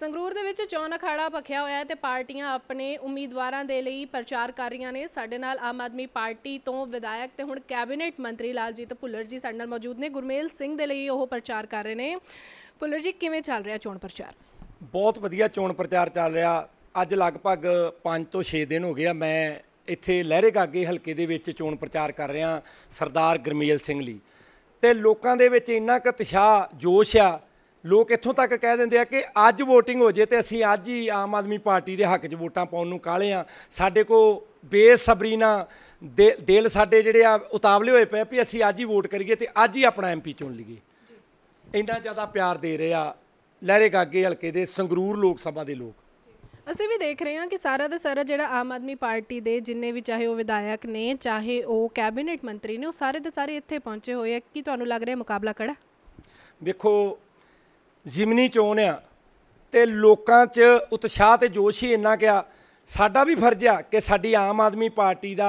ਸੰਗਰੂਰ ਦੇ ਵਿੱਚ ਚੋਣ ਅਖਾੜਾ ਭਖਿਆ ਹੋਇਆ ਹੈ ਤੇ ਪਾਰਟੀਆਂ ਆਪਣੇ ਉਮੀਦਵਾਰਾਂ ਦੇ ਲਈ ਪ੍ਰਚਾਰ ਕਰ ਰਹੀਆਂ ਨੇ ਸਾਡੇ ਨਾਲ ਆਮ ਆਦਮੀ ਪਾਰਟੀ ਤੋਂ ਵਿਧਾਇਕ ਤੇ ਹੁਣ ਕੈਬਨਿਟ ਮੰਤਰੀ ਲਾਲਜੀਤ ਭੁੱਲਰ ਜੀ ਸਾਡੇ ਨਾਲ ਮੌਜੂਦ ਨੇ ਗੁਰਮੇਲ ਸਿੰਘ ਦੇ ਲਈ ਉਹ ਪ੍ਰਚਾਰ ਕਰ ਰਹੇ ਨੇ ਭੁੱਲਰ ਜੀ ਕਿਵੇਂ ਚੱਲ ਰਿਹਾ ਚੋਣ ਪ੍ਰਚਾਰ ਬਹੁਤ ਵਧੀਆ ਚੋਣ ਪ੍ਰਚਾਰ ਚੱਲ ਰਿਹਾ ਅੱਜ ਲਗਭਗ 5 ਤੋਂ 6 ਦਿਨ ਹੋ ਗਿਆ ਮੈਂ ਇੱਥੇ ਲਹਿਰੇ ਗਾਗੇ ਹਲਕੇ ਦੇ ਵਿੱਚ ਚੋਣ ਪ੍ਰਚਾਰ ਕਰ ਰਿਹਾ ਸਰਦਾਰ ਗੁਰਮੇਲ ਸਿੰਘ ਲਈ ਤੇ ਲੋਕਾਂ ਦੇ ਵਿੱਚ ਇੰਨਾ ਕੁ ਤਸ਼ਾ ਜੋਸ਼ ਆ ਲੋਕ ਇੱਥੋਂ ਤੱਕ ਕਹਿ ਦਿੰਦੇ ਆ ਕਿ ਅੱਜ VOTING ਹੋ ਜੇ ਤੇ ਅਸੀਂ ਅੱਜ ਹੀ ਆਮ ਆਦਮੀ ਪਾਰਟੀ ਦੇ ਹੱਕ 'ਚ ਵੋਟਾਂ ਪਾਉਣ ਨੂੰ ਕਾਲੇ ਆ ਸਾਡੇ ਕੋ ਬੇਸਬਰੀ ਨਾਲ ਦਿਲ ਸਾਡੇ ਜਿਹੜੇ ਆ ਉਤਾਵਲੇ ਹੋਏ ਪਏ ਵੀ ਅਸੀਂ ਅੱਜ ਹੀ ਵੋਟ ਕਰੀਏ ਤੇ ਅੱਜ ਹੀ ਆਪਣਾ ਐਮਪੀ ਚੁਣ ਲਈਏ ਇੰਨਾ ਜ਼ਿਆਦਾ ਪਿਆਰ ਦੇ ਰਿਹਾ ਲਹਿਰੇ ਗਾਗੇ ਹਲਕੇ ਦੇ ਸੰਗਰੂਰ ਲੋਕ ਸਭਾ ਦੇ ਲੋਕ ਅਸੀਂ ਵੀ ਦੇਖ ਰਹੇ ਹਾਂ ਕਿ ਸਾਰਾ ਦਾ ਸਾਰਾ ਜਿਹੜਾ ਆਮ ਆਦਮੀ ਪਾਰਟੀ ਦੇ ਜਿੰਨੇ ਵੀ ਚਾਹੇ ਉਹ ਵਿਧਾਇਕ ਨੇ ਚਾਹੇ ਉਹ ਕੈਬਨਿਟ ਮੰਤਰੀ ਨੇ ਉਹ ਸਾਰੇ ਦੇ ਸਾਰੇ ਇੱਥੇ ਪਹੁੰਚੇ ਹੋਏ ਆ ਕੀ ਤੁਹਾਨੂੰ ਲੱਗ ਰਿਹਾ ਮੁਕਾਬਲਾ ਕੜਾ ਵੇਖੋ ਜ਼ਿਮਨੀ ਚੋਣ ਆ ਤੇ ਲੋਕਾਂ 'ਚ ਉਤਸ਼ਾਹ ਤੇ ਜੋਸ਼ ਹੀ ਇੰਨਾ ਗਿਆ ਸਾਡਾ ਵੀ ਫਰਜ਼ ਆ ਕਿ ਸਾਡੀ ਆਮ ਆਦਮੀ ਪਾਰਟੀ ਦਾ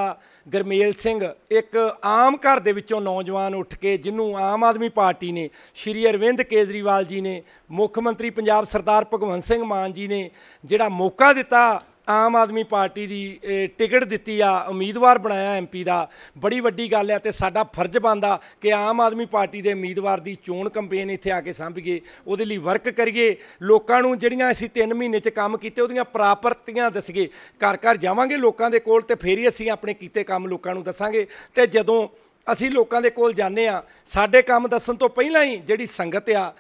ਗਰਮੇਲ ਸਿੰਘ ਇੱਕ ਆਮ ਘਰ ਦੇ ਵਿੱਚੋਂ ਨੌਜਵਾਨ ਉੱਠ ਕੇ ਜਿਹਨੂੰ ਆਮ ਆਦਮੀ ਪਾਰਟੀ ਨੇ ਸ਼੍ਰੀ ਅਰਵਿੰਦ ਕੇਜਰੀਵਾਲ ਜੀ ਨੇ ਮੁੱਖ ਮੰਤਰੀ ਪੰਜਾਬ ਸਰਦਾਰ ਭਗਵੰਤ ਸਿੰਘ ਮਾਨ ਜੀ ਨੇ ਜਿਹੜਾ ਮੌਕਾ ਦਿੱਤਾ ਆਮ ਆਦਮੀ ਪਾਰਟੀ ਦੀ ਟਿਕਟ ਦਿੱਤੀ ਆ ਉਮੀਦਵਾਰ ਬਣਾਇਆ ਐਮਪੀ ਦਾ ਬੜੀ ਵੱਡੀ ਗੱਲ ਹੈ ਤੇ ਸਾਡਾ ਫਰਜ਼ ਬਣਦਾ ਕਿ ਆਮ ਆਦਮੀ ਪਾਰਟੀ ਦੇ ਉਮੀਦਵਾਰ ਦੀ ਚੋਣ ਕੰਪੇਨ ਇੱਥੇ ਆ ਕੇ ਸਾਂਭੀਏ ਉਹਦੇ ਲਈ ਵਰਕ ਕਰੀਏ ਲੋਕਾਂ ਨੂੰ ਜਿਹੜੀਆਂ ਅਸੀਂ 3 ਮਹੀਨੇ 'ਚ ਕੰਮ ਕੀਤੇ ਉਹਦੀਆਂ ਪ੍ਰਾਪਰਤੀਆਂ ਦੱਸੀਏ ਘਰ ਘਰ ਜਾਵਾਂਗੇ ਲੋਕਾਂ ਦੇ ਕੋਲ ਤੇ ਫੇਰ ਹੀ ਅਸੀਂ ਆਪਣੇ ਕੀਤੇ ਕੰਮ ਲੋਕਾਂ ਨੂੰ ਦੱਸਾਂਗੇ ਤੇ ਜਦੋਂ ਅਸੀਂ ਲੋਕਾਂ ਦੇ ਕੋਲ ਜਾਂਦੇ ਆ ਸਾਡੇ ਕੰਮ ਦੱਸਣ ਤੋਂ ਪਹਿਲਾਂ ਹੀ ਜਿਹੜੀ ਸੰਗਤ ਆ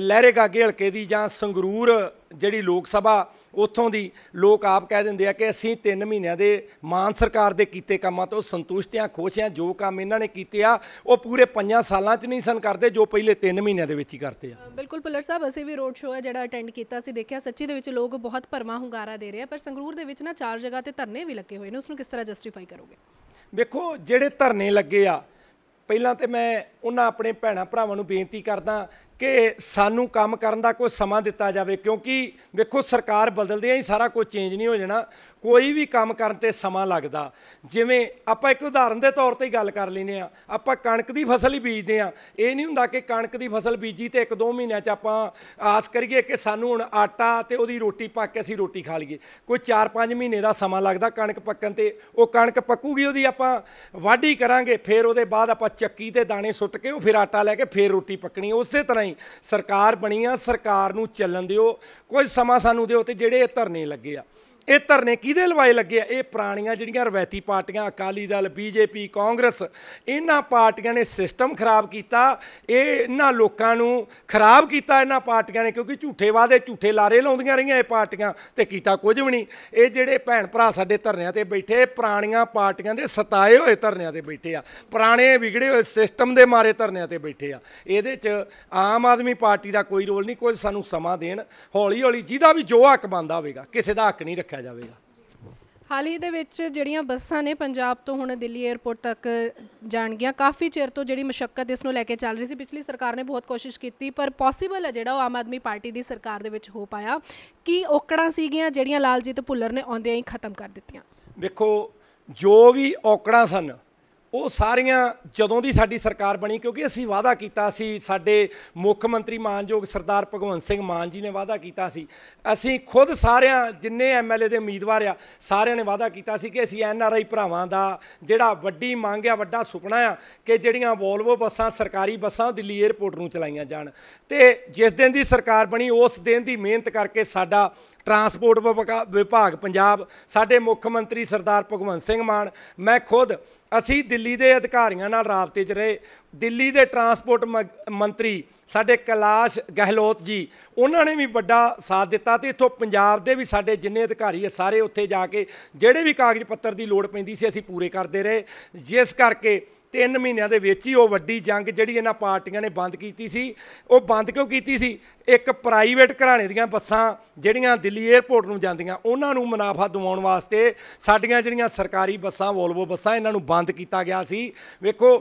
ਲਹਿਰੇ ਗਾਗੇ ਹਲਕੇ ਦੀ ਜਾਂ ਸੰਗਰੂਰ ਜਿਹੜੀ ਲੋਕ ਸਭਾ ਉੱਥੋਂ ਦੀ ਲੋਕ ਆਪ ਕਹਿ ਦਿੰਦੇ ਆ ਕਿ ਅਸੀਂ 3 ਮਹੀਨਿਆਂ ਦੇ ਮਾਨ ਸਰਕਾਰ ਦੇ ਕੀਤੇ ਕੰਮਾਂ ਤੋਂ ਸੰਤੁਸ਼ਟ ਆ ਖੁਸ਼ ਆ ਜੋ ਕੰਮ ਇਹਨਾਂ ਨੇ ਕੀਤੇ ਆ ਉਹ ਪੂਰੇ 5 ਸਾਲਾਂ 'ਚ ਨਹੀਂ ਸਨ ਕਰਦੇ ਜੋ ਪਹਿਲੇ 3 ਮਹੀਨਿਆਂ ਦੇ ਵਿੱਚ ਹੀ ਕਰਤੇ ਆ ਬਿਲਕੁਲ ਪੁੱਲਰ ਸਾਹਿਬ ਅਸੀਂ ਵੀ ਰੋਡ ਸ਼ੋਅ ਆ ਜਿਹੜਾ ਅਟੈਂਡ ਕੀਤਾ ਸੀ ਦੇਖਿਆ ਸੱਚੀ ਦੇ ਵਿੱਚ ਲੋਕ ਬਹੁਤ ਭਰਮਾ ਹੁੰਗਾਰਾ ਦੇ ਰਹੇ ਆ ਪਰ ਸੰਗਰੂਰ ਦੇ ਵਿੱਚ ਨਾ ਚਾਰ ਜਗ੍ਹਾ ਤੇ ਧਰਨੇ ਵੀ ਲੱਗੇ ਹੋਏ ਨੇ ਉਸ ਨੂੰ ਕਿਸ ਤਰ੍ਹਾਂ ਜਸਟੀਫਾਈ ਕਰੋਗੇ ਵੇਖੋ ਜਿਹੜੇ ਧਰਨੇ ਲੱਗੇ ਆ ਪਹਿਲਾਂ ਤੇ ਮੈਂ ਉਹਨਾਂ ਆਪਣੇ ਭੈਣਾ ਭਰਾਵਾਂ ਨੂੰ ਬੇਨਤੀ ਕਰਦਾ ਕਿ ਸਾਨੂੰ ਕੰਮ ਕਰਨ ਦਾ ਕੋਈ ਸਮਾਂ ਦਿੱਤਾ ਜਾਵੇ ਕਿਉਂਕਿ ਵੇਖੋ ਸਰਕਾਰ ਬਦਲਦੀ ਹੈ ਸਾਰਾ ਕੁਝ ਚੇਂਜ ਨਹੀਂ ਹੋ ਜਾਣਾ ਕੋਈ ਵੀ ਕੰਮ ਕਰਨ ਤੇ ਸਮਾਂ ਲੱਗਦਾ ਜਿਵੇਂ ਆਪਾਂ ਇੱਕ ਉਦਾਹਰਨ ਦੇ ਤੌਰ ਤੇ ਹੀ ਗੱਲ ਕਰ ਲੈਨੇ ਆ ਆਪਾਂ ਕਣਕ ਦੀ ਫਸਲ ਹੀ ਬੀਜਦੇ ਆ ਇਹ ਨਹੀਂ ਹੁੰਦਾ ਕਿ ਕਣਕ ਦੀ ਫਸਲ ਬੀਜੀ ਤੇ ਇੱਕ ਦੋ ਮਹੀਨਿਆਂ 'ਚ ਆਪਾਂ ਆਸ ਕਰੀਏ ਕਿ ਸਾਨੂੰ ਹੁਣ ਆਟਾ ਤੇ ਉਹਦੀ ਰੋਟੀ ਪੱਕ ਕੇ ਅਸੀਂ ਰੋਟੀ ਖਾ ਲਈਏ ਕੋਈ 4-5 ਮਹੀਨੇ ਦਾ ਸਮਾਂ ਲੱਗਦਾ ਕਣਕ ਪੱਕਣ ਤੇ ਉਹ ਕਣਕ ਪੱਕੂਗੀ ਉਹਦੀ ਆਪਾਂ ਵਾਢੀ ਕਰਾਂਗੇ ਫਿਰ ਉਹਦੇ ਬਾਅਦ ਆਪਾਂ ਚੱਕੀ ਤੇ ਦਾਣੇ ਸੁੱਟ ਕੇ ਉਹ ਫਿਰ ਆਟਾ ਲੈ ਕੇ ਫਿਰ ਰੋਟੀ ਪੱਕਣੀ ਉਸੇ ਤਰ੍ਹਾਂ ਨਹੀਂ ਸਰਕਾਰ ਬਣੀ ਆ ਸਰਕਾਰ ਨੂੰ ਚੱਲਣ ਦਿਓ ਕੁਝ ਸਮਾਂ ਸਾਨੂੰ ਦਿਓ ਤੇ ਜਿਹੜੇ ਧਰਨੇ ਲੱਗੇ ਆ ਇਹ ਧਰਨੇ ਕਿਹਦੇ ਲਵਾਏ ਲੱਗੇ ਆ ਇਹ ਪੁਰਾਣੀਆਂ ਜਿਹੜੀਆਂ ਰਵੈਤੀ ਪਾਰਟੀਆਂ ਅਕਾਲੀ ਦਲ ਬੀਜੇਪੀ ਕਾਂਗਰਸ ਇਹਨਾਂ ਪਾਰਟੀਆਂ ਨੇ ਸਿਸਟਮ ਖਰਾਬ ਕੀਤਾ ਇਹ ਇਹਨਾਂ ਲੋਕਾਂ ਨੂੰ ਖਰਾਬ ਕੀਤਾ ਇਹਨਾਂ ਪਾਰਟੀਆਂ ਨੇ ਕਿਉਂਕਿ ਝੂਠੇ ਵਾਅਦੇ ਝੂਠੇ ਲਾਰੇ ਲਾਉਂਦੀਆਂ ਰਹੀਆਂ ਇਹ ਪਾਰਟੀਆਂ ਤੇ ਕੀਤਾ ਕੁਝ ਵੀ ਨਹੀਂ ਇਹ ਜਿਹੜੇ ਭੈਣ ਭਰਾ ਸਾਡੇ ਧਰਨਿਆਂ ਤੇ ਬੈਠੇ ਪੁਰਾਣੀਆਂ ਪਾਰਟੀਆਂ ਦੇ ਸਤਾਏ ਹੋਏ ਧਰਨਿਆਂ ਤੇ ਬੈਠੇ ਆ ਪੁਰਾਣੇ ਵਿਗੜੇ ਹੋਏ ਸਿਸਟਮ ਦੇ ਮਾਰੇ ਧਰਨਿਆਂ ਤੇ ਬੈਠੇ ਆ ਇਹਦੇ 'ਚ ਆਮ ਆਦਮੀ ਪਾਰਟੀ ਦਾ ਕੋਈ ਰੋਲ ਨਹੀਂ ਕੋਈ ਸਾਨੂੰ ਸਮਾਂ ਦੇਣ ਹੌਲੀ ਹੌਲੀ ਜਿਹਦਾ ਵੀ ਜੋ ਹੱਕ ਬੰਦਾ ਹੋਵੇਗਾ ਕਿਸੇ ਦਾ ਹੱਕ ਨਹੀਂ ਰੱਖਿਆ ਕੀਤਾ ਜਾਵੇਗਾ ਹਾਲ ਹੀ ਦੇ ਵਿੱਚ ਜਿਹੜੀਆਂ ਬੱਸਾਂ ਨੇ ਪੰਜਾਬ ਤੋਂ ਹੁਣ ਦਿੱਲੀ 에ਅਰਪੋਰਟ ਤੱਕ ਜਾਣਗੀਆਂ ਕਾਫੀ ਚਿਰ ਤੋਂ ਜਿਹੜੀ ਮਸ਼ਕਕਤ ਇਸ ਨੂੰ ਲੈ ਕੇ ਚੱਲ ਰਹੀ ਸੀ ਪਿਛਲੀ ਸਰਕਾਰ ਨੇ ਬਹੁਤ ਕੋਸ਼ਿਸ਼ ਕੀਤੀ ਪਰ ਪੋਸੀਬਲ ਹੈ ਜਿਹੜਾ ਉਹ ਆਮ ਆਦਮੀ ਪਾਰਟੀ ਦੀ ਸਰਕਾਰ ਦੇ ਵਿੱਚ ਹੋ ਪਾਇਆ ਕੀ ਔਕੜਾਂ ਸੀਗੀਆਂ ਜਿਹੜੀਆਂ ਲਾਲਜੀਤ ਭੁੱਲਰ ਨੇ ਆਉਂਦਿਆਂ ਹੀ ਖਤਮ ਕਰ ਦਿੱਤੀਆਂ ਵੇਖੋ ਜੋ ਵੀ ਔਕੜਾਂ ਸਨ ਉਹ ਸਾਰੀਆਂ ਜਦੋਂ ਦੀ ਸਾਡੀ ਸਰਕਾਰ ਬਣੀ ਕਿਉਂਕਿ ਅਸੀਂ ਵਾਅਦਾ ਕੀਤਾ ਸੀ ਸਾਡੇ ਮੁੱਖ ਮੰਤਰੀ ਮਾਨਯੋਗ ਸਰਦਾਰ ਭਗਵੰਤ ਸਿੰਘ ਮਾਨ ਜੀ ਨੇ ਵਾਅਦਾ ਕੀਤਾ ਸੀ ਅਸੀਂ ਖੁਦ ਸਾਰਿਆਂ ਜਿੰਨੇ ਐਮਐਲਏ ਦੇ ਉਮੀਦਵਾਰ ਆ ਸਾਰਿਆਂ ਨੇ ਵਾਅਦਾ ਕੀਤਾ ਸੀ ਕਿ ਅਸੀਂ ਐਨਆਰਆਈ ਭਰਾਵਾਂ ਦਾ ਜਿਹੜਾ ਵੱਡੀ ਮੰਗ ਆ ਵੱਡਾ ਸੁਪਨਾ ਆ ਕਿ ਜਿਹੜੀਆਂ ਵੋਲਵੋ ਬੱਸਾਂ ਸਰਕਾਰੀ ਬੱਸਾਂ ਦਿੱਲੀ 에ਅਰਪੋਰਟ ਨੂੰ ਚਲਾਈਆਂ ਜਾਣ ਤੇ ਜਿਸ ਦਿਨ ਦੀ ਸਰਕਾਰ ਬਣੀ ਉਸ ਦਿਨ ਦੀ ਮਿਹਨਤ ਕਰਕੇ ਸਾਡਾ ਟਰਾਂਸਪੋਰਟ ਵਿਭਾਗ ਪੰਜਾਬ ਸਾਡੇ ਮੁੱਖ ਮੰਤਰੀ ਸਰਦਾਰ ਭਗਵੰਤ ਸਿੰਘ ਮਾਨ ਮੈਂ ਖੁਦ ਅਸੀਂ ਦਿੱਲੀ ਦੇ ਅਧਿਕਾਰੀਆਂ ਨਾਲ ਰਾਬਤੇ 'ਚ ਰਹੇ ਦਿੱਲੀ ਦੇ ਟਰਾਂਸਪੋਰਟ ਮੰਤਰੀ ਸਾਡੇ ਕਲਾਸ਼ ਗਹਿਲੋਤ ਜੀ ਉਹਨਾਂ ਨੇ ਵੀ ਵੱਡਾ ਸਾਥ ਦਿੱਤਾ ਤੇ ਇਥੋਂ ਪੰਜਾਬ ਦੇ ਵੀ ਸਾਡੇ ਜਿੰਨੇ ਅਧਿਕਾਰੀ ਆ ਸਾਰੇ ਉੱਥੇ ਜਾ ਕੇ ਜਿਹੜੇ ਵੀ ਕਾਗਜ਼ ਪੱਤਰ ਦੀ ਲੋੜ ਪੈਂਦੀ ਸੀ ਅਸੀਂ ਪੂਰੇ ਕਰਦੇ ਰਹੇ ਜਿਸ ਕਰਕੇ ਤਿੰਨ ਮਹੀਨਿਆਂ ਦੇ ਵਿੱਚ ਹੀ ਉਹ ਵੱਡੀ ਜੰਗ ਜਿਹੜੀ ਇਹਨਾਂ ਪਾਰਟੀਆਂ ਨੇ ਬੰਦ ਕੀਤੀ ਸੀ ਉਹ ਬੰਦ ਕਿਉਂ ਕੀਤੀ ਸੀ ਇੱਕ ਪ੍ਰਾਈਵੇਟ ਘਰਾਣੇ ਦੀਆਂ ਬੱਸਾਂ ਜਿਹੜੀਆਂ ਦਿੱਲੀ 에ਅਰਪੋਰਟ ਨੂੰ ਜਾਂਦੀਆਂ ਉਹਨਾਂ ਨੂੰ ਮੁਨਾਫਾ ਦਿਵਾਉਣ ਵਾਸਤੇ ਸਾਡੀਆਂ ਜਿਹੜੀਆਂ ਸਰਕਾਰੀ ਬੱਸਾਂ ਵੋਲਵੋ ਬੱਸਾਂ ਇਹਨਾਂ ਨੂੰ ਬੰਦ ਕੀਤਾ ਗਿਆ ਸੀ ਵੇਖੋ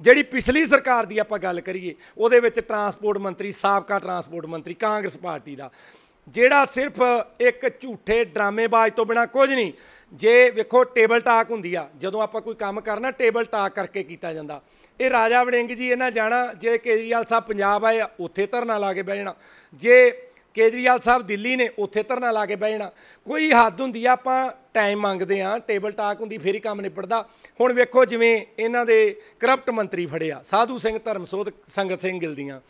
ਜਿਹੜੀ ਪਿਛਲੀ ਸਰਕਾਰ ਦੀ ਆਪਾਂ ਗੱਲ ਕਰੀਏ ਉਹਦੇ ਵਿੱਚ ਟਰਾਂਸਪੋਰਟ ਮੰਤਰੀ ਸਾਬਕਾ ਟਰਾਂਸਪੋਰਟ ਮੰਤਰੀ ਕਾਂਗਰਸ ਪਾਰਟੀ ਦਾ ਜਿਹੜਾ ਸਿਰਫ ਇੱਕ ਝੂਠੇ ਡਰਾਮੇਬਾਜ਼ ਤੋਂ ਬਿਨਾ ਕੁਝ ਨਹੀਂ ਜੇ ਵੇਖੋ ਟੇਬਲ ਟਾਕ ਹੁੰਦੀ ਆ ਜਦੋਂ ਆਪਾਂ ਕੋਈ ਕੰਮ ਕਰਨਾ ਟੇਬਲ ਟਾਕ ਕਰਕੇ ਕੀਤਾ ਜਾਂਦਾ ਇਹ ਰਾਜਾ ਵੜਿੰਗ ਜੀ ਇਹਨਾਂ ਜਾਣਾ ਜੇ ਕੇਜਰੀਵਾਲ ਸਾਹਿਬ ਪੰਜਾਬ ਆਏ ਉੱਥੇ ਧਰਨਾ ਲਾ ਕੇ ਬਹਿ ਜਾਣਾ ਜੇ ਕੇਜਰੀਵਾਲ ਸਾਹਿਬ ਦਿੱਲੀ ਨੇ ਉੱਥੇ ਧਰਨਾ ਲਾ ਕੇ ਬਹਿ ਜਾਣਾ ਕੋਈ ਹੱਦ ਹੁੰਦੀ ਆ ਆਪਾਂ ਟਾਈਮ ਮੰਗਦੇ ਆ ਟੇਬਲ ਟਾਕ ਹੁੰਦੀ ਫੇਰ ਹੀ ਕੰਮ ਨਿਪੜਦਾ ਹੁਣ ਵੇਖੋ ਜਿਵੇਂ ਇਹਨਾਂ ਦੇ ਕਰਪਟ ਮੰਤਰੀ ਫੜਿਆ ਸਾਧੂ ਸਿੰਘ ਧਰਮਸੋਧ ਸੰਗਤ ਸਿੰਘ ਗਿੱਲ ਦੀਆਂ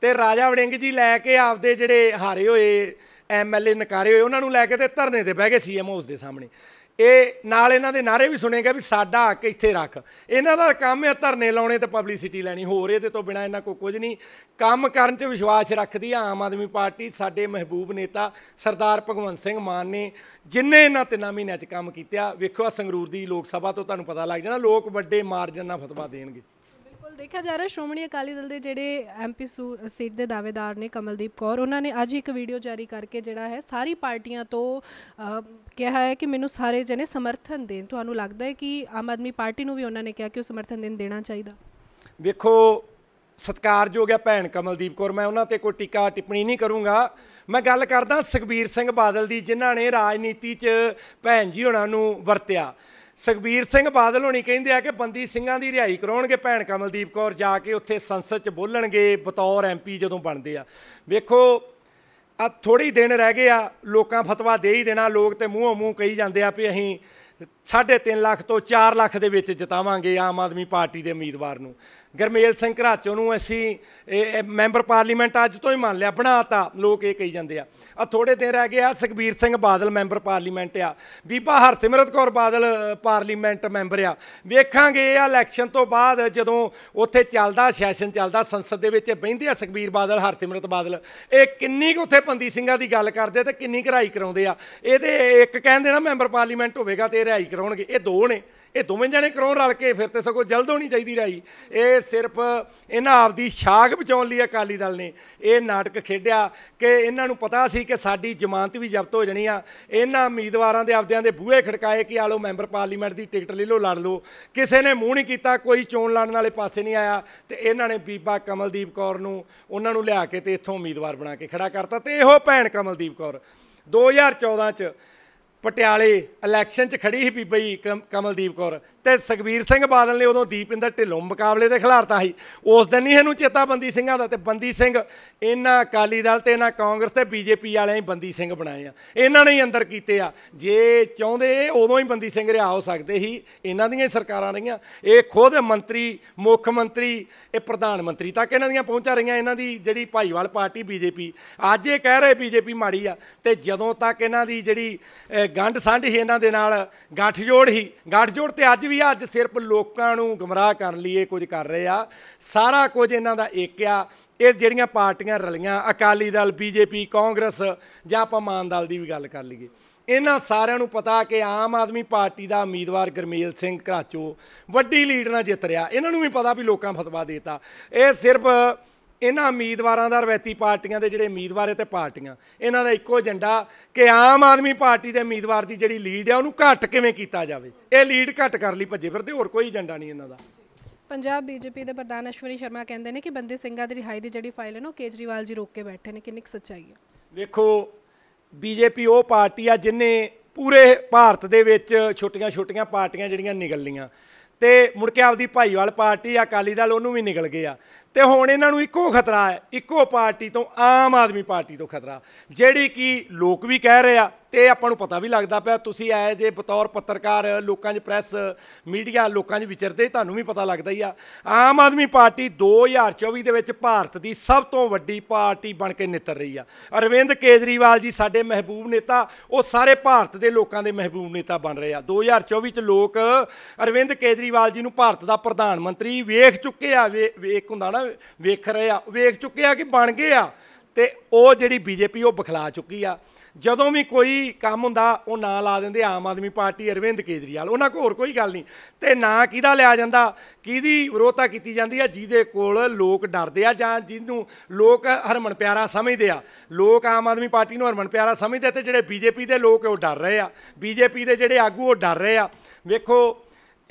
ਤੇ ਰਾਜਾ ਵੜਿੰਗ ਜੀ ਲੈ ਕੇ ਆਪਦੇ ਜਿਹੜੇ ਹਾਰੇ ਹੋਏ ਐਮਐਲਏ ਨਕਾਰੇ ਹੋਏ ਉਹਨਾਂ ਨੂੰ ਲੈ ਕੇ ਤੇ ਧਰਨੇ ਤੇ ਬਹਿ ਗਏ ਸੀਐਮ ਹਾਊਸ ਦੇ ਸਾਹਮਣੇ ਇਹ ਨਾਲ ਇਹਨਾਂ ਦੇ ਨਾਰੇ ਵੀ ਸੁਣੇਗਾ ਵੀ ਸਾਡਾ ਹੱਕ ਇੱਥੇ ਰੱਖ ਇਹਨਾਂ ਦਾ ਕੰਮ ਹੈ ਧਰਨੇ ਲਾਉਣੇ ਤੇ ਪਬਲਿਸਿਟੀ ਲੈਣੀ ਹੋਰ ਇਹਦੇ ਤੋਂ ਬਿਨਾ ਇਹਨਾਂ ਕੋ ਕੁਝ ਨਹੀਂ ਕੰਮ ਕਰਨ 'ਚ ਵਿਸ਼ਵਾਸ ਰੱਖਦੀ ਆ ਆਮ ਆਦਮੀ ਪਾਰਟੀ ਸਾਡੇ ਮਹਿਬੂਬ ਨੇਤਾ ਸਰਦਾਰ ਭਗਵੰਤ ਸਿੰਘ ਮਾਨ ਨੇ ਜਿੰਨੇ ਇਹਨਾਂ ਤਿੰਨਾਂ ਮਹੀਨਿਆਂ 'ਚ ਕੰਮ ਕੀਤਾ ਵੇਖੋ ਆ ਸੰਗਰੂਰ ਦੀ ਲੋਕ ਸਭਾ ਤੋਂ ਤੁਹਾਨੂੰ ਪਤਾ ਲੱਗ ਜਾਣਾ ਲੋਕ ਵੱਡੇ ਮਾਰਜਨ ਨਾਲ ਫਤਵਾ ਦੇਣਗੇ ਦੇਖਿਆ ਜਾ ਰਿਹਾ ਸ਼੍ਰੋਮਣੀ ਅਕਾਲੀ ਦਲ ਦੇ ਜਿਹੜੇ ਐਮਪੀ ਸੀਟ ਦੇ ਦਾਅਵੇਦਾਰ ਨੇ ਕਮਲਦੀਪ ਕੌਰ ਉਹਨਾਂ ਨੇ ਅੱਜ ਇੱਕ ਵੀਡੀਓ ਜਾਰੀ ਕਰਕੇ ਜਿਹੜਾ ਹੈ ਸਾਰੀ ਪਾਰਟੀਆਂ ਤੋਂ ਕਿਹਾ ਹੈ ਕਿ ਮੈਨੂੰ ਸਾਰੇ ਜਣੇ ਸਮਰਥਨ ਦੇਣ ਤੁਹਾਨੂੰ ਲੱਗਦਾ ਹੈ ਕਿ ਆਮ ਆਦਮੀ ਪਾਰਟੀ ਨੂੰ ਵੀ ਉਹਨਾਂ ਨੇ ਕਿਹਾ ਕਿ ਉਹ ਸਮਰਥਨ ਦੇਣ ਦੇਣਾ ਚਾਹੀਦਾ ਵੇਖੋ ਸਤਕਾਰਯੋਗ ਹੈ ਭੈਣ ਕਮਲਦੀਪ ਕੌਰ ਮੈਂ ਉਹਨਾਂ ਤੇ ਕੋਈ ਟਿੱਕਾ ਟਿੱਪਣੀ ਨਹੀਂ ਕਰੂੰਗਾ ਮੈਂ ਗੱਲ ਕਰਦਾ ਸੁਖਬੀਰ ਸਿੰਘ ਬਾਦਲ ਦੀ ਜਿਨ੍ਹਾਂ ਨੇ ਰਾਜਨੀਤੀ 'ਚ ਭੈਣ ਜੀ ਉਹਨਾਂ ਨੂੰ ਵਰਤਿਆ ਸੁਖਬੀਰ ਸਿੰਘ ਬਾਦਲ ਹੋਣੀ ਕਹਿੰਦੇ ਆ ਕਿ ਬੰਦੀ ਸਿੰਘਾਂ ਦੀ ਰਿਹਾਈ ਕਰਾਉਣਗੇ ਭੈਣ ਕਮਲਦੀਪ ਕੌਰ ਜਾ ਕੇ ਉੱਥੇ ਸੰਸਦ 'ਚ ਬੋਲਣਗੇ ਬਤੌਰ ਐਮਪੀ ਜਦੋਂ ਬਣਦੇ ਆ ਵੇਖੋ ਆ ਥੋੜੀ ਦਿਨ ਰਹਿ ਗਏ ਆ ਲੋਕਾਂ ਫਤਵਾ ਦੇ ਹੀ ਦੇਣਾ ਲੋਕ ਤੇ ਮੂੰਹੋਂ ਮੂੰਹ ਕਹੀ ਜਾਂਦੇ ਆ ਵੀ ਅਸੀਂ 3.5 ਲੱਖ ਤੋਂ 4 ਲੱਖ ਦੇ ਵਿੱਚ ਜਿਤਾਵਾਂਗੇ ਆਮ ਆਦਮੀ ਪਾਰਟੀ ਦੇ ਉਮੀਦਵਾਰ ਨੂੰ ਗਰਮੇਲ ਸਿੰਘ ਘਰਾਚੋ ਨੂੰ ਅਸੀਂ ਮੈਂਬਰ ਪਾਰਲੀਮੈਂਟ ਅੱਜ ਤੋਂ ਹੀ ਮੰਨ ਲਿਆ ਬਣਾਤਾ ਲੋਕ ਇਹ ਕਹੀ ਜਾਂਦੇ ਆ ਆ ਥੋੜੇ ਦਿਨ ਰਹਿ ਗਿਆ ਸੁਖਬੀਰ ਸਿੰਘ ਬਾਦਲ ਮੈਂਬਰ ਪਾਰਲੀਮੈਂਟ ਆ ਬੀਬਾ ਹਰਸਿਮਰਤ ਕੌਰ ਬਾਦਲ ਪਾਰਲੀਮੈਂਟ ਮੈਂਬਰ ਆ ਵੇਖਾਂਗੇ ਇਹ ਇਲੈਕਸ਼ਨ ਤੋਂ ਬਾਅਦ ਜਦੋਂ ਉੱਥੇ ਚੱਲਦਾ ਸੈਸ਼ਨ ਚੱਲਦਾ ਸੰਸਦ ਦੇ ਵਿੱਚ ਬੈਂਦੇ ਆ ਸੁਖਬੀਰ ਬਾਦਲ ਹਰਸਿਮਰਤ ਬਾਦਲ ਇਹ ਕਿੰਨੀ ਕੁ ਉੱਥੇ ਪੰਦੀ ਸਿੰਘਾਂ ਦੀ ਗੱਲ ਕਰਦੇ ਤੇ ਕਿੰਨੀ ਘਰਾਈ ਕਰਾਉਂਦੇ ਆ ਇਹਦੇ ਇੱਕ ਕਹਿਣ ਦੇਣਾ ਮੈਂਬਰ ਪਾਰਲੀਮੈਂਟ ਹੋਵੇਗਾ ਤੇ ਇਹ ਰਾਈ ਕਰਾਉਣਗੇ ਇਹ ਦੋ ਨੇ ਇਹ ਦੋਵੇਂ ਜਣੇ ਕਰਾਉਣ ਰਲ ਕੇ ਫਿਰ ਤੇ ਸਗੋਂ ਜਲਦ ਹੋਣੀ ਚਾਹੀਦੀ ਰਹੀ ਇਹ ਸਿਰਫ ਇਹਨਾਂ ਆਪਦੀ ਸ਼ਾਖ ਬਚਾਉਣ ਲਈ ਅਕਾਲੀ ਦਲ ਨੇ ਇਹ ਨਾਟਕ ਖੇਡਿਆ ਕਿ ਇਹਨਾਂ ਨੂੰ ਪਤਾ ਸੀ ਕਿ ਸਾਡੀ ਜ਼ਮਾਨਤ ਵੀ ਜ਼ਬਤ ਹੋ ਜਾਣੀ ਆ ਇਹਨਾਂ ਉਮੀਦਵਾਰਾਂ ਦੇ ਆਪਦਿਆਂ ਦੇ ਬੂਹੇ ਖੜਕਾਏ ਕਿ ਆਲੋ ਮੈਂਬਰ ਪਾਰਲੀਮੈਂਟ ਦੀ ਟਿਕਟ ਲੈ ਲਓ ਲੜ ਲਓ ਕਿਸੇ ਨੇ ਮੂੰਹ ਨਹੀਂ ਕੀਤਾ ਕੋਈ ਚੋਣ ਲੜਨ ਵਾਲੇ ਪਾਸੇ ਨਹੀਂ ਆਇਆ ਤੇ ਇਹਨਾਂ ਨੇ ਬੀਬਾ ਕਮਲਦੀਪ ਕੌਰ ਨੂੰ ਉਹਨਾਂ ਨੂੰ ਲਿਆ ਕੇ ਤੇ ਇੱਥੋਂ ਉਮੀਦਵਾਰ ਬਣਾ ਕੇ ਖੜਾ ਕਰਤਾ ਤੇ ਇਹੋ ਭੈਣ ਕਮਲਦੀਪ ਕੌਰ 2014 ਚ ਪਟਿਆਲੇ ਇਲੈਕਸ਼ਨ 'ਚ ਖੜੀ ਸੀ ਬੀਬੀ ਕਮਲਦੀਪ ਕੌਰ ਤੇ ਸੁਖਬੀਰ ਸਿੰਘ ਬਾਦਲ ਨੇ ਉਦੋਂ ਦੀਪਿੰਦਰ ਢਿੱਲੋਂ ਮੁਕਾਬਲੇ ਤੇ ਖਿਲਾਰਤਾ ਸੀ ਉਸ ਦਿਨ ਹੀ ਇਹਨੂੰ ਚੇਤਾ ਬੰਦੀ ਸਿੰਘਾਂ ਦਾ ਤੇ ਬੰਦੀ ਸਿੰਘ ਇਹਨਾਂ ਅਕਾਲੀ ਦਲ ਤੇ ਇਹਨਾਂ ਕਾਂਗਰਸ ਤੇ ਬੀਜੇਪੀ ਵਾਲਿਆਂ ਹੀ ਬੰਦੀ ਸਿੰਘ ਬਣਾਏ ਆ ਇਹਨਾਂ ਨੇ ਹੀ ਅੰਦਰ ਕੀਤੇ ਆ ਜੇ ਚਾਹੁੰਦੇ ਉਦੋਂ ਹੀ ਬੰਦੀ ਸਿੰਘ ਰਿਹਾ ਹੋ ਸਕਦੇ ਸੀ ਇਹਨਾਂ ਦੀਆਂ ਸਰਕਾਰਾਂ ਰਹੀਆਂ ਇਹ ਖੁਦ ਮੰਤਰੀ ਮੁੱਖ ਮੰਤਰੀ ਇਹ ਪ੍ਰਧਾਨ ਮੰਤਰੀ ਤੱਕ ਇਹਨਾਂ ਦੀਆਂ ਪਹੁੰਚਾ ਰਹੀਆਂ ਇਹਨਾਂ ਦੀ ਜਿਹੜੀ ਭਾਈਵਾਲ ਪਾਰਟੀ ਬੀਜੇਪੀ ਅੱਜ ਇਹ ਕਹਿ ਰਹੇ ਬੀਜੇਪੀ ਮਾੜੀ ਆ ਤੇ ਜਦੋਂ ਤੱਕ ਇਹਨਾਂ ਦੀ ਜਿਹੜੀ ਗੰਢ ਸਾਂਢ ਹੀ ਇਹਨਾਂ ਦੇ ਨਾਲ ਜੋੜ ਹੀ ਜੋੜ ਤੇ ਅੱਜ ਵੀ ਅੱਜ ਸਿਰਫ ਲੋਕਾਂ ਨੂੰ ਗਮਰਾਹ ਕਰਨ ਲਈ ਇਹ ਕੁਝ ਕਰ ਰਹੇ ਆ ਸਾਰਾ ਕੁਝ ਇਹਨਾਂ ਦਾ ਇੱਕ ਆ ਇਹ ਜਿਹੜੀਆਂ ਪਾਰਟੀਆਂ ਰਲੀਆਂ ਅਕਾਲੀ ਦਲ ਬੀਜੇਪੀ ਕਾਂਗਰਸ ਜਾਂ ਆਪਾਂ ਮਾਨ ਦਲ ਦੀ ਵੀ ਗੱਲ ਕਰ ਲਈਏ ਇਹਨਾਂ ਸਾਰਿਆਂ ਨੂੰ ਪਤਾ ਕਿ ਆਮ ਆਦਮੀ ਪਾਰਟੀ ਦਾ ਉਮੀਦਵਾਰ ਗਰਮੇਲ ਸਿੰਘ ਘਰਾਚੋ ਵੱਡੀ ਲੀਡ ਨਾਲ ਜਿੱਤ ਰਿਹਾ ਇਹਨਾਂ ਨੂੰ ਵੀ ਪਤਾ ਵੀ ਲੋਕਾਂ ਫਤਵਾ ਦੇਤਾ ਇਹ ਸਿਰਫ ਇਹਨਾਂ ਉਮੀਦਵਾਰਾਂ ਦਾ ਰਵੈਤੀ ਪਾਰਟੀਆਂ ਦੇ ਜਿਹੜੇ ਉਮੀਦਵਾਰ ਤੇ ਪਾਰਟੀਆਂ ਇਹਨਾਂ ਦਾ ਇੱਕੋ ਏਜੰਡਾ ਕਿ ਆਮ ਆਦਮੀ ਪਾਰਟੀ ਦੇ ਉਮੀਦਵਾਰ ਦੀ ਜਿਹੜੀ ਲੀਡ ਹੈ ਉਹਨੂੰ ਘੱਟ ਕਿਵੇਂ ਕੀਤਾ ਜਾਵੇ ਇਹ ਲੀਡ ਘੱਟ ਕਰ ਲਈ ਭੱਜੇ ਫਿਰਦੇ ਹੋਰ ਕੋਈ ਏਜੰਡਾ ਨਹੀਂ ਇਹਨਾਂ ਦਾ ਪੰਜਾਬ ਬੀਜੇਪੀ ਦੇ ਪ੍ਰਧਾਨ ਅਸ਼ਵਨੀ ਸ਼ਰਮਾ ਕਹਿੰਦੇ ਨੇ ਕਿ ਬੰਦੇ ਸਿੰਘਾਂ ਦੀ ਰਿਹਾਈ ਦੀ ਜਿਹੜੀ ਫਾਈਲ ਹੈ ਨਾ ਉਹ ਕੇਜਰੀਵਾਲ ਜੀ ਰੋਕ ਕੇ ਬੈਠੇ ਨੇ ਕਿੰਨੀ ਸੱਚਾਈ ਹੈ ਵੇਖੋ ਬੀਜੇਪੀ ਉਹ ਪਾਰਟੀ ਆ ਜਿਨੇ ਪੂਰੇ ਭਾਰਤ ਦੇ ਵਿੱਚ ਛੋਟੀਆਂ-ਛੋਟੀਆਂ ਪਾਰਟੀਆਂ ਜਿਹੜੀਆਂ ਨਿਕਲ ਲੀਆਂ ਤੇ ਮੁੜ ਕੇ ਆਪਦੀ ਭਾਈਵਾਲ ਪਾਰਟੀ ਆ ਅਕਾਲੀ ਦਲ ਉਹਨੂੰ ਵੀ ਨਿਕਲ ਗਏ ਆ ਤੇ ਹੁਣ ਇਹਨਾਂ ਨੂੰ ਇੱਕੋ ਖਤਰਾ ਹੈ ਇੱਕੋ ਪਾਰਟੀ ਤੋਂ ਆਮ ਆਦਮੀ ਪਾਰਟੀ ਤੋਂ ਖਤਰਾ ਜਿਹੜੀ ਕਿ ਲੋਕ ਵੀ ਕਹਿ ਰਹੇ ਆ ਤੇ ਆਪਾਂ ਨੂੰ ਪਤਾ ਵੀ ਲੱਗਦਾ ਪਿਆ ਤੁਸੀਂ ਆਏ ਜੇ ਬਤੌਰ ਪੱਤਰਕਾਰ ਲੋਕਾਂ 'ਚ ਪ੍ਰੈਸ ਮੀਡੀਆ ਲੋਕਾਂ 'ਚ ਵਿਚਰਦੇ ਤੁਹਾਨੂੰ ਵੀ ਪਤਾ ਲੱਗਦਾ ਹੀ ਆ ਆਮ ਆਦਮੀ ਪਾਰਟੀ 2024 ਦੇ ਵਿੱਚ ਭਾਰਤ ਦੀ ਸਭ ਤੋਂ ਵੱਡੀ ਪਾਰਟੀ ਬਣ ਕੇ ਨਿਤਰ ਰਹੀ ਆ ਅਰਵਿੰਦ ਕੇਜਰੀਵਾਲ ਜੀ ਸਾਡੇ ਮਹਿਬੂਬ ਨੇਤਾ ਉਹ ਸਾਰੇ ਭਾਰਤ ਦੇ ਲੋਕਾਂ ਦੇ ਮਹਿਬੂਬ ਨੇਤਾ ਬਣ ਰਹੇ ਆ 2024 'ਚ ਲੋਕ ਅਰਵਿੰਦ ਕੇਜਰੀਵਾਲ ਜੀ ਨੂੰ ਭਾਰਤ ਦਾ ਪ੍ਰਧਾਨ ਮੰਤਰੀ ਵੇਖ ਚੁੱਕੇ ਆ ਵੇਖ ਹੁੰਦਾ ਨਾ ਵੇਖ ਰਹੇ ਆ ਵੇਖ ਚੁੱਕੇ ਆ ਕਿ ਬਣ ਗਏ ਆ ਤੇ ਉਹ ਜਿਹੜੀ ਬੀਜੇਪੀ ਉਹ ਬਖਲਾ ਚੁੱਕੀ ਆ ਜਦੋਂ ਵੀ ਕੋਈ ਕੰਮ ਹੁੰਦਾ ਉਹ ਨਾਂ ਲਾ ਦਿੰਦੇ ਆਮ ਆਦਮੀ ਪਾਰਟੀ ਅਰਵਿੰਦ ਕੇਜਰੀਵਾਲ ਉਹਨਾਂ ਕੋਲ ਹੋਰ ਕੋਈ ਗੱਲ ਨਹੀਂ ਤੇ ਨਾਂ ਕਿਹਦਾ ਲਿਆ ਜਾਂਦਾ ਕਿਹਦੀ ਵਿਰੋਧਤਾ ਕੀਤੀ ਜਾਂਦੀ ਆ ਜਿਹਦੇ ਕੋਲ ਲੋਕ ਡਰਦੇ ਆ ਜਾਂ ਜਿਹਨੂੰ ਲੋਕ ਹਰਮਨ ਪਿਆਰਾ ਸਮਝਦੇ ਆ ਲੋਕ ਆਮ ਆਦਮੀ ਪਾਰਟੀ ਨੂੰ ਹਰਮਨ ਪਿਆਰਾ ਸਮਝਦੇ ਤੇ ਜਿਹੜੇ ਬੀਜੇਪੀ ਦੇ ਲੋਕ ਉਹ ਡਰ ਰਹੇ ਆ ਬੀਜੇਪੀ ਦੇ ਜਿਹੜੇ ਆਗੂ ਉਹ ਡਰ ਰਹੇ ਆ ਵੇਖੋ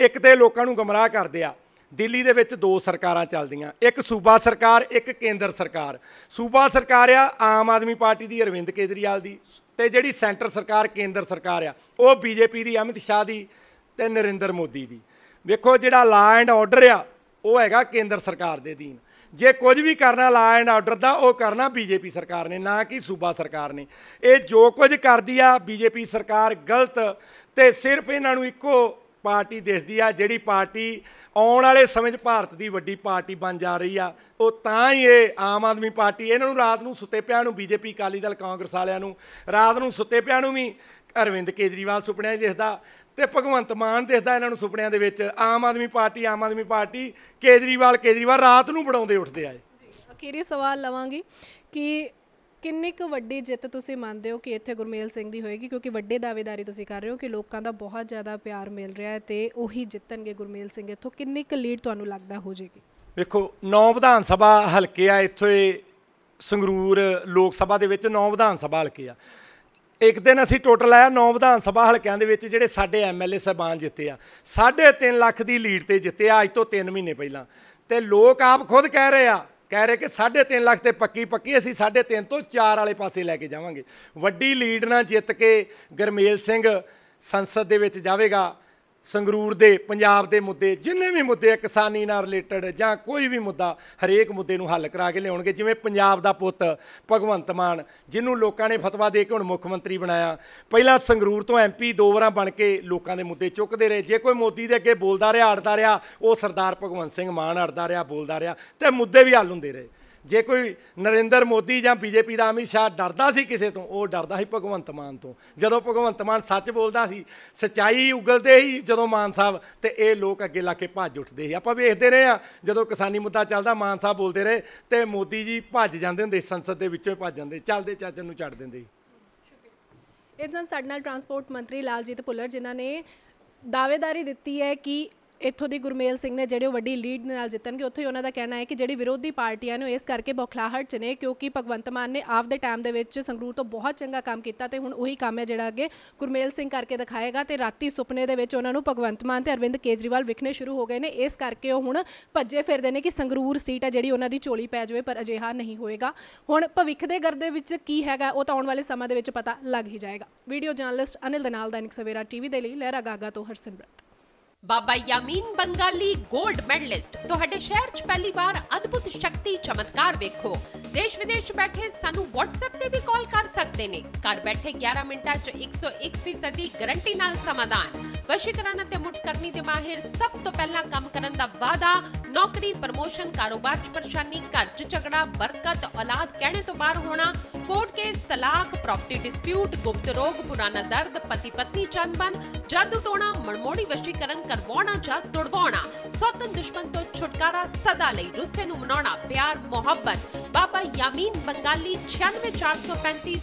ਇੱਕ ਤੇ ਲੋਕਾਂ ਨੂੰ ਗਮਰਾਹ ਕਰਦੇ ਆ ਦਿੱਲੀ ਦੇ ਵਿੱਚ ਦੋ ਸਰਕਾਰਾਂ ਚੱਲਦੀਆਂ ਇੱਕ ਸੂਬਾ ਸਰਕਾਰ ਇੱਕ ਕੇਂਦਰ ਸਰਕਾਰ ਸੂਬਾ ਸਰਕਾਰ ਆ ਆਮ ਆਦਮੀ ਪਾਰਟੀ ਦੀ ਅਰਵਿੰਦ ਕੇਜਰੀਵਾਲ ਦੀ ਤੇ ਜਿਹੜੀ ਸੈਂਟਰ ਸਰਕਾਰ ਕੇਂਦਰ ਸਰਕਾਰ ਆ ਉਹ ਬੀਜੇਪੀ ਦੀ ਅਮਿਤ ਸ਼ਾਹ ਦੀ ਤੇ ਨਰਿੰਦਰ ਮੋਦੀ ਦੀ ਵੇਖੋ ਜਿਹੜਾ ਲਾ ਐਂਡ ਆਰਡਰ ਆ ਉਹ ਹੈਗਾ ਕੇਂਦਰ ਸਰਕਾਰ ਦੇ ਦੀਨ ਜੇ ਕੁਝ ਵੀ ਕਰਨਾ ਲਾ ਐਂਡ ਆਰਡਰ ਦਾ ਉਹ ਕਰਨਾ ਬੀਜੇਪੀ ਸਰਕਾਰ ਨੇ ਨਾ ਕਿ ਸੂਬਾ ਸਰਕਾਰ ਨੇ ਇਹ ਜੋ ਕੁਝ ਕਰਦੀ ਆ ਬੀਜੇਪੀ ਸਰਕਾਰ ਗਲਤ ਤੇ ਸਿਰਫ ਇਹਨਾਂ ਨੂੰ ਇੱਕੋ ਪਾਰਟੀ ਦਿਸਦੀ ਆ ਜਿਹੜੀ ਪਾਰਟੀ ਆਉਣ ਵਾਲੇ ਸਮੇਂ 'ਚ ਭਾਰਤ ਦੀ ਵੱਡੀ ਪਾਰਟੀ ਬਣ ਜਾ ਰਹੀ ਆ ਉਹ ਤਾਂ ਹੀ ਇਹ ਆਮ ਆਦਮੀ ਪਾਰਟੀ ਇਹਨਾਂ ਨੂੰ ਰਾਤ ਨੂੰ ਸੁੱਤੇ ਪਿਆਂ ਨੂੰ ਬੀਜੇਪੀ ਕਾਲੀ ਦਲ ਕਾਂਗਰਸ ਵਾਲਿਆਂ ਨੂੰ ਰਾਤ ਨੂੰ ਸੁੱਤੇ ਪਿਆਂ ਨੂੰ ਵੀ ਅਰਵਿੰਦ ਕੇਜਰੀਵਾਲ ਸੁਪਨਿਆਂ 'ਚ ਦਿਸਦਾ ਤੇ ਭਗਵੰਤ ਮਾਨ ਦਿਸਦਾ ਇਹਨਾਂ ਨੂੰ ਸੁਪਨਿਆਂ ਦੇ ਵਿੱਚ ਆਮ ਆਦਮੀ ਪਾਰਟੀ ਆਮ ਆਦਮੀ ਪਾਰਟੀ ਕੇਜਰੀਵਾਲ ਕੇਜਰੀਵਾਲ ਰਾਤ ਨੂੰ ਬੜਾਉਂਦੇ ਉੱਠਦੇ ਆਏ ਅਖੀਰੀ ਸਵਾਲ ਲਵਾਂਗੀ ਕਿ ਕਿੰਨੀ ਕੁ ਵੱਡੀ ਜਿੱਤ ਤੁਸੀਂ ਮੰਨਦੇ ਹੋ ਕਿ ਇੱਥੇ ਗੁਰਮੇਲ ਸਿੰਘ ਦੀ ਹੋਏਗੀ ਕਿਉਂਕਿ ਵੱਡੇ ਦਾਅਵੇਦਾਰੀ ਤੁਸੀਂ ਕਰ ਰਹੇ ਹੋ ਕਿ ਲੋਕਾਂ ਦਾ ਬਹੁਤ ਜ਼ਿਆਦਾ ਪਿਆਰ ਮਿਲ ਰਿਹਾ ਹੈ ਤੇ ਉਹੀ ਜਿੱਤਣਗੇ ਗੁਰਮੇਲ ਸਿੰਘ ਇੱਥੋਂ ਕਿੰਨੀ ਕੁ ਲੀਡ ਤੁਹਾਨੂੰ ਲੱਗਦਾ ਹੋ ਜੇਗੀ ਵੇਖੋ ਨੌ ਵਿਧਾਨ ਸਭਾ ਹਲਕੇ ਆ ਇੱਥੇ ਸੰਗਰੂਰ ਲੋਕ ਸਭਾ ਦੇ ਵਿੱਚ ਨੌ ਵਿਧਾਨ ਸਭਾ ਹਲਕੇ ਆ ਇੱਕ ਦਿਨ ਅਸੀਂ ਟੋਟਲ ਆਇਆ ਨੌ ਵਿਧਾਨ ਸਭਾ ਹਲਕਿਆਂ ਦੇ ਵਿੱਚ ਜਿਹੜੇ ਸਾਡੇ ਐਮਐਲਏ ਸਹਿਬਾਨ ਜਿੱਤੇ ਆ 3 ਲੱਖ ਦੀ ਲੀਡ ਤੇ ਜਿੱਤੇ ਆ ਅੱਜ ਤੋਂ 3 ਮਹੀਨੇ ਪਹਿਲਾਂ ਤੇ ਲੋਕ ਆਪ ਖੁਦ ਕਹਿ ਰਹੇ ਆ ਕਹਿ ਰਹੇ ਕਿ 3.5 ਲੱਖ ਤੇ ਪੱਕੀ ਪੱਕੀ ਅਸੀਂ 3.5 ਤੋਂ 4 ਵਾਲੇ ਪਾਸੇ ਲੈ ਕੇ ਜਾਵਾਂਗੇ ਵੱਡੀ ਲੀਡ ਨਾਲ ਜਿੱਤ ਕੇ ਗਰਮੇਲ ਸਿੰਘ ਸੰਸਦ ਦੇ ਵਿੱਚ ਜਾਵੇਗਾ ਸੰਗਰੂਰ ਦੇ ਪੰਜਾਬ ਦੇ ਮੁੱਦੇ ਜਿੰਨੇ ਵੀ ਮੁੱਦੇ ਕਿਸਾਨੀ ਨਾਲ ਰਿਲੇਟਡ ਜਾਂ ਕੋਈ ਵੀ ਮੁੱਦਾ ਹਰੇਕ ਮੁੱਦੇ ਨੂੰ ਹੱਲ ਕਰਾ ਕੇ ਲਿਆਉਣਗੇ ਜਿਵੇਂ ਪੰਜਾਬ ਦਾ ਪੁੱਤ ਭਗਵੰਤ ਮਾਨ ਜਿਹਨੂੰ ਲੋਕਾਂ ਨੇ ਫਤਵਾ ਦੇ ਕੇ ਹੁਣ ਮੁੱਖ ਮੰਤਰੀ ਬਣਾਇਆ ਪਹਿਲਾਂ ਸੰਗਰੂਰ ਤੋਂ ਐਮਪੀ ਦੋ ਵਾਰਾਂ ਬਣ ਕੇ ਲੋਕਾਂ ਦੇ ਮੁੱਦੇ ਚੁੱਕਦੇ ਰਹੇ ਜੇ ਕੋਈ ਮੋਦੀ ਦੇ ਅੱਗੇ ਬੋਲਦਾ ਰਿਹਾ ਅੜਦਾ ਰਿਹਾ ਉਹ ਸਰਦਾਰ ਭਗਵੰਤ ਸਿੰਘ ਮਾਨ ਅੜਦਾ ਰਿਹਾ ਬੋਲਦਾ ਰਿਹਾ ਤੇ ਮੁੱਦੇ ਵੀ ਹੱਲ ਹੁੰਦੇ ਰਹੇ ਜੇ ਕੋਈ ਨਰਿੰਦਰ ਮੋਦੀ ਜਾਂ ਬੀਜੇਪੀ ਦਾ ਅਮਿਤ ਸ਼ਾਹ ਡਰਦਾ ਸੀ ਕਿਸੇ ਤੋਂ ਉਹ ਡਰਦਾ ਸੀ ਭਗਵੰਤ ਮਾਨ ਤੋਂ ਜਦੋਂ ਭਗਵੰਤ ਮਾਨ ਸੱਚ ਬੋਲਦਾ ਸੀ ਸਚਾਈ ਉਗਲਦੇ ਹੀ ਜਦੋਂ ਮਾਨ ਸਾਹਿਬ ਤੇ ਇਹ ਲੋਕ ਅੱਗੇ ਲਾ ਕੇ ਭੱਜ ਉੱਠਦੇ ਸੀ ਆਪਾਂ ਵੇਖਦੇ ਰਹੇ ਆ ਜਦੋਂ ਕਿਸਾਨੀ ਮੁੱਦਾ ਚੱਲਦਾ ਮਾਨ ਸਾਹਿਬ ਬੋਲਦੇ ਰਹੇ ਤੇ ਮੋਦੀ ਜੀ ਭੱਜ ਜਾਂਦੇ ਹੁੰਦੇ ਸੰਸਦ ਦੇ ਵਿੱਚੋਂ ਭੱਜ ਜਾਂਦੇ ਚੱਲਦੇ ਚਾਚਨ ਨੂੰ ਛੱਡ ਦਿੰਦੇ ਇਦਾਂ ਸਾਡੇ ਨਾਲ ਟਰਾਂਸਪੋਰਟ ਮੰਤਰੀ ਲਾਲਜੀਤ ਭੁੱਲਰ ਜਿਨ੍ਹਾਂ ਨੇ ਦਾਅਵੇਦਾਰੀ ਦਿੱਤੀ ਹੈ ਕਿ ਇੱਥੋਂ ਦੀ ਗੁਰਮੇਲ ਸਿੰਘ ਨੇ ਜਿਹੜੇ ਵੱਡੀ ਲੀਡ ਨਾਲ ਜਿੱਤਣਗੇ ਉੱਥੇ ਉਹਨਾਂ ਦਾ ਕਹਿਣਾ ਹੈ ਕਿ ਜਿਹੜੀ ਵਿਰੋਧੀ ਪਾਰਟੀਆਂ ਨੇ ਉਹ ਇਸ ਕਰਕੇ ਬੋਖਲਾਹਟ ਚ ਨੇ ਕਿਉਂਕਿ ਭਗਵੰਤ ਮਾਨ ਨੇ ਦੇ ਟਾਈਮ ਦੇ ਵਿੱਚ ਸੰਗਰੂਰ ਤੋਂ ਬਹੁਤ ਚੰਗਾ ਕੰਮ ਕੀਤਾ ਤੇ ਹੁਣ ਉਹੀ ਕੰਮ ਹੈ ਜਿਹੜਾ ਅੱਗੇ ਗੁਰਮੇਲ ਸਿੰਘ ਕਰਕੇ ਦਿਖਾਏਗਾ ਤੇ ਰਾਤੀ ਸੁਪਨੇ ਦੇ ਵਿੱਚ ਉਹਨਾਂ ਨੂੰ ਭਗਵੰਤ ਮਾਨ ਤੇ ਅਰਵਿੰਦ ਕੇਜਰੀਵਾਲ ਵਿਖਣੇ ਸ਼ੁਰੂ ਹੋ ਗਏ ਨੇ ਇਸ ਕਰਕੇ ਉਹ ਹੁਣ ਭੱਜੇ ਫਿਰਦੇ ਨੇ ਕਿ ਸੰਗਰੂਰ ਸੀਟ ਹੈ ਜਿਹੜੀ ਉਹਨਾਂ ਦੀ ਝੋਲੀ ਪੈ ਜਾਵੇ ਪਰ ਅਜਿਹਾ ਨਹੀਂ ਹੋਏਗਾ ਹੁਣ ਭਵਿੱਖ ਦੇ ਗਰਦੇ ਵਿੱਚ ਕੀ ਹੈਗਾ ਉਹ ਤਾਂ ਆਉਣ ਵਾਲੇ ਸਮਾਂ ਦੇ ਵਿੱਚ ਪਤਾ ਲੱਗ ਹੀ ਜਾਏਗਾ ਵੀਡੀਓ ਜਰਨਲਿਸਟ ਅਨਿਲ ਦਨਾਲ ਦਾ ਨਿਕ ਸਵੇਰਾ ਟੀਵੀ ਦੇ ਲਈ ਲਹਿਰਾ ਗਾਗਾ ਤੋਂ ਹਰਸਿਮਰਤ ਬਾਬਾ ਯਾਮੀਨ ਬੰਗਾਲੀ 골ਡ ਮੈਡਲਿਸਟ ਤੁਹਾਡੇ ਸ਼ਹਿਰ 'ਚ ਪਹਿਲੀ ਵਾਰ ਅਦਭੁਤ ਸ਼ਕਤੀ ਚਮਤਕਾਰ ਵੇਖੋ ਦੇਸ਼ ਵਿਦੇਸ਼ ਬੈਠੇ ਸਾਨੂੰ WhatsApp ਤੇ ਵੀ ਕਾਲ ਕਰ ਸਕਦੇ ਨੇ ਘਰ ਬੈਠੇ 11 ਮਿੰਟਾਂ 'ਚ 101% ਦੀ ਗਾਰੰਟੀ ਨਾਲ ਸਮਾਧਾਨ ਵਸ਼ੀਕਰਨ ਅਤੇ ਮੁਠਕਰਨੀ ਦੇ ਮਾਹਿਰ ਸਭ ਤੋਂ ਪਹਿਲਾਂ ਕੰਮ ਕਰਨ ਦਾ ਵਾਅਦਾ ਨੌਕਰੀ ਪ੍ਰਮੋਸ਼ਨ ਕਾਰੋਬਾਰ 'ਚ ਪਰੇਸ਼ਾਨੀ ਘਰ 'ਚ ਝਗੜਾ ਬਰਕਤ ਔਲਾਦ ਕਹਿਣੇ ਤੋਂ ਬਾਹਰ ਹੋਣਾ ਕੋਰਟ ਕੇਸ ਤਲਾਕ ਪ੍ਰਾਪਰਟੀ ਡਿਸਪਿਊਟ ਗੁਪਤ ਰੋਗ ਪੁਰਾਣਾ ਦਰਦ ਪਤੀ ਪਤਨੀ ਚੰਬਨ ਜਾਦੂ ਟੋਣਾ ਮਨਮੋੜੀ ਵਸ਼ੀਕਰਨ ਕਰਵਾਉਣਾ ਜਾਂ ਤੁੜਵਾਉਣਾ ਸੌਤਨ ਦੁਸ਼ਮਣ ਤੋਂ ਛੁਟਕਾਰਾ ਸਦਾ ਲਈ ਰੁੱਸੇ ਨੂੰ ਮਨਾਉਣਾ ਪਿਆਰ ਮੁਹੱਬਤ ਬਾਬਾ ਯਾਮੀਨ ਬੰਗਾਲੀ 9640352321